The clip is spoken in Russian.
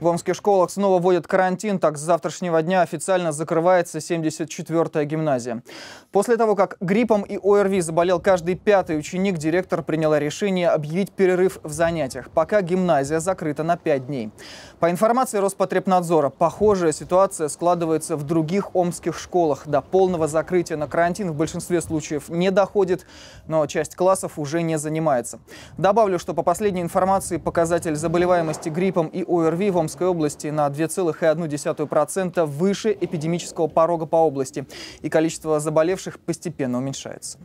В омских школах снова вводят карантин, так с завтрашнего дня официально закрывается 74-я гимназия. После того, как гриппом и ОРВИ заболел каждый пятый ученик, директор приняла решение объявить перерыв в занятиях, пока гимназия закрыта на 5 дней. По информации Роспотребнадзора, похожая ситуация складывается в других омских школах. До полного закрытия на карантин в большинстве случаев не доходит, но часть классов уже не занимается. Добавлю, что по последней информации показатель заболеваемости гриппом и ОРВИ в Омской области на 2,1% выше эпидемического порога по области, и количество заболевших постепенно уменьшается.